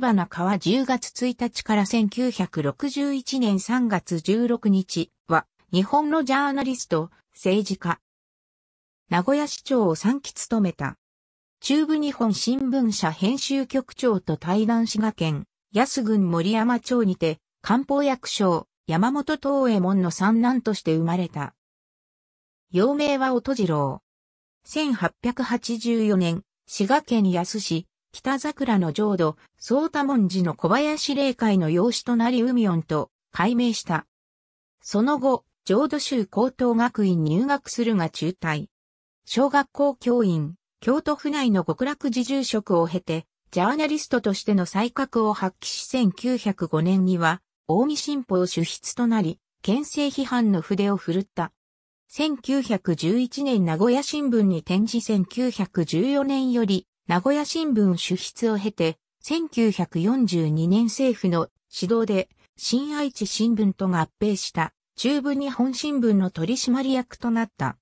花川10月1日から1961年3月16日は、日本のジャーナリスト、政治家。名古屋市長を3期務めた。中部日本新聞社編集局長と対談滋賀県、安郡森山町にて、漢方薬所、山本東右衛門の三男として生まれた。幼名は音次郎。1884年、滋賀県安市、北桜の浄土、宗多文字の小林霊界の養子となり海音と改名した。その後、浄土宗高等学院入学するが中退。小学校教員、京都府内の極楽寺住職を経て、ジャーナリストとしての才覚を発揮し1905年には、大見新報主筆となり、県政批判の筆を振るった。1911年名古屋新聞に展示1914年より名古屋新聞主筆を経て、1942年政府の指導で、新愛知新聞と合併した中部日本新聞の取締役となった。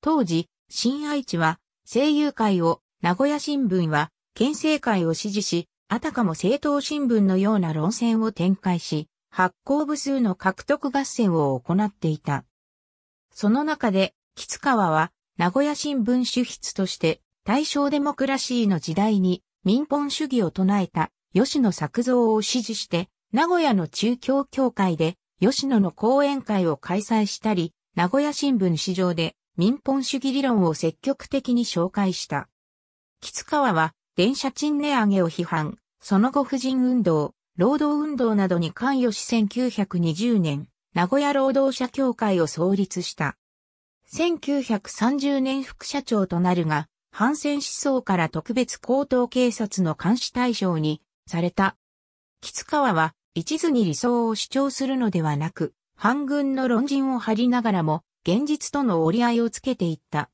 当時、新愛知は声優会を、名古屋新聞は県政会を支持し、あたかも政党新聞のような論戦を展開し、発行部数の獲得合戦を行っていた。その中で、吉川は名古屋新聞主筆として大正デモクラシーの時代に民本主義を唱えた吉野作造を支持して、名古屋の中京協会で吉野の講演会を開催したり、名古屋新聞市場で民本主義理論を積極的に紹介した。吉川は電車賃値上げを批判、その後婦人運動、労働運動などに関与し1920年、名古屋労働者協会を創立した。1930年副社長となるが、反戦思想から特別高等警察の監視対象にされた。吉川は一途に理想を主張するのではなく、反軍の論陣を張りながらも、現実との折り合いをつけていった。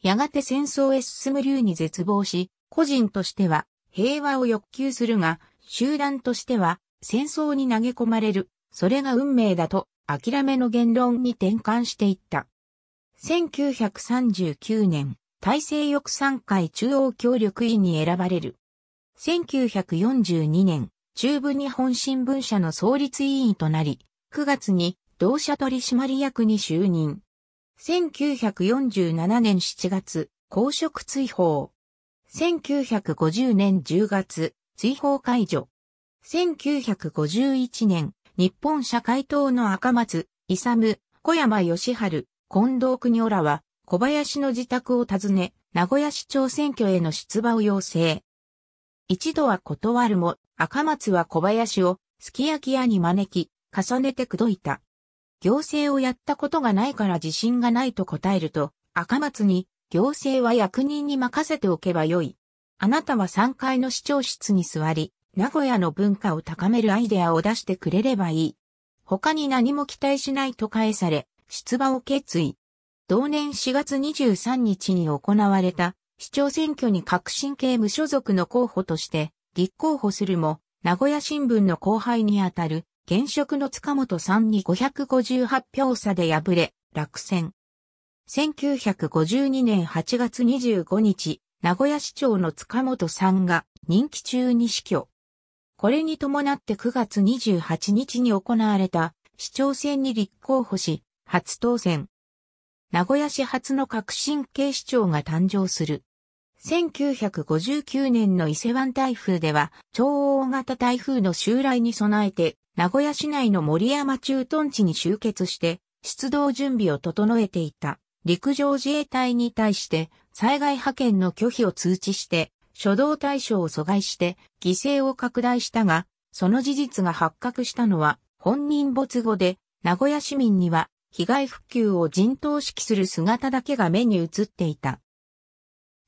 やがて戦争へ進む流に絶望し、個人としては平和を欲求するが、集団としては戦争に投げ込まれる、それが運命だと諦めの言論に転換していった。1939年、大西翼山会中央協力員に選ばれる。1942年、中部日本新聞社の創立委員となり、9月に同社取締役に就任。1947年7月、公職追放。1950年10月、追放解除。1951年、日本社会党の赤松、勇、小山義春、近藤国夫らは、小林の自宅を訪ね、名古屋市長選挙への出馬を要請。一度は断るも、赤松は小林を、すき焼き屋に招き、重ねて口説いた。行政をやったことがないから自信がないと答えると、赤松に、行政は役人に任せておけばよい。あなたは3階の市長室に座り、名古屋の文化を高めるアイデアを出してくれればいい。他に何も期待しないと返され、出馬を決意。同年4月23日に行われた市長選挙に革新系無所属の候補として立候補するも、名古屋新聞の後輩にあたる現職の塚本さんに558票差で敗れ、落選。1952年8月25日、名古屋市長の塚本さんが任期中に死去。これに伴って9月28日に行われた市長選に立候補し、初当選。名古屋市初の革新警視庁が誕生する。1959年の伊勢湾台風では、超大型台風の襲来に備えて、名古屋市内の森山駐屯地に集結して、出動準備を整えていた陸上自衛隊に対して災害派遣の拒否を通知して初動対象を阻害して犠牲を拡大したが、その事実が発覚したのは本人没後で名古屋市民には被害復旧を陣頭指揮する姿だけが目に映っていた。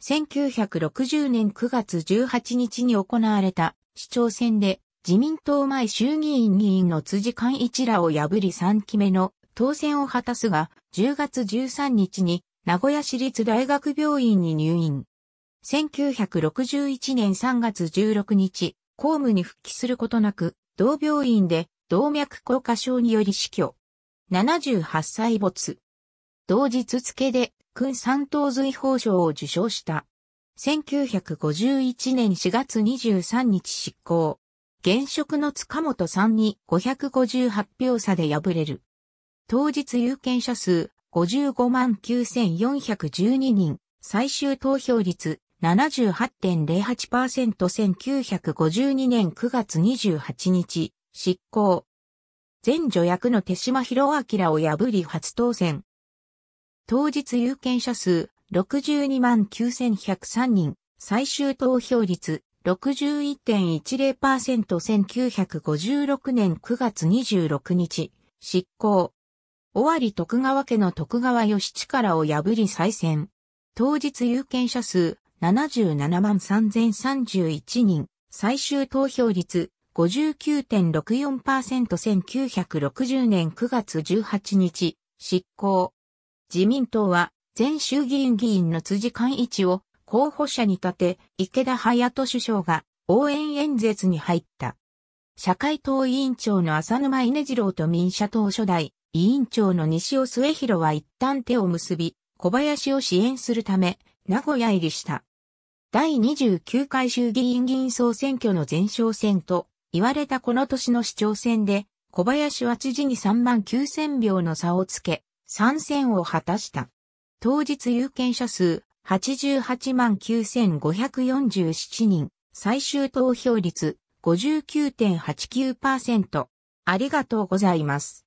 1960年9月18日に行われた市長選で自民党前衆議院議員の辻寛一らを破り3期目の当選を果たすが10月13日に名古屋市立大学病院に入院。1961年3月16日、公務に復帰することなく、同病院で動脈硬化症により死去。78歳没。同日付で、君三等随法賞を受賞した。1951年4月23日執行。現職の塚本さんに558票差で敗れる。当日有権者数55万9412人、最終投票率 78.08%1952 年9月28日、執行。前女役の手島博明を破り初当選。当日有権者数62万9103人、最終投票率 61.10%1956 年9月26日、執行。尾張徳川家の徳川義力を破り再選。当日有権者数77万3031人、最終投票率 59.64%1960 年9月18日、執行。自民党は、前衆議院議員の辻寛一を候補者に立て、池田隼人首相が応援演説に入った。社会党委員長の浅沼稲次郎と民社党初代委員長の西尾末広は一旦手を結び、小林を支援するため、名古屋入りした。第29回衆議院議員総選挙の前哨戦と言われたこの年の市長選で、小林は知事に3万9000票の差をつけ、参戦を果たした。当日有権者数88万9547人、最終投票率59.89%。ありがとうございます。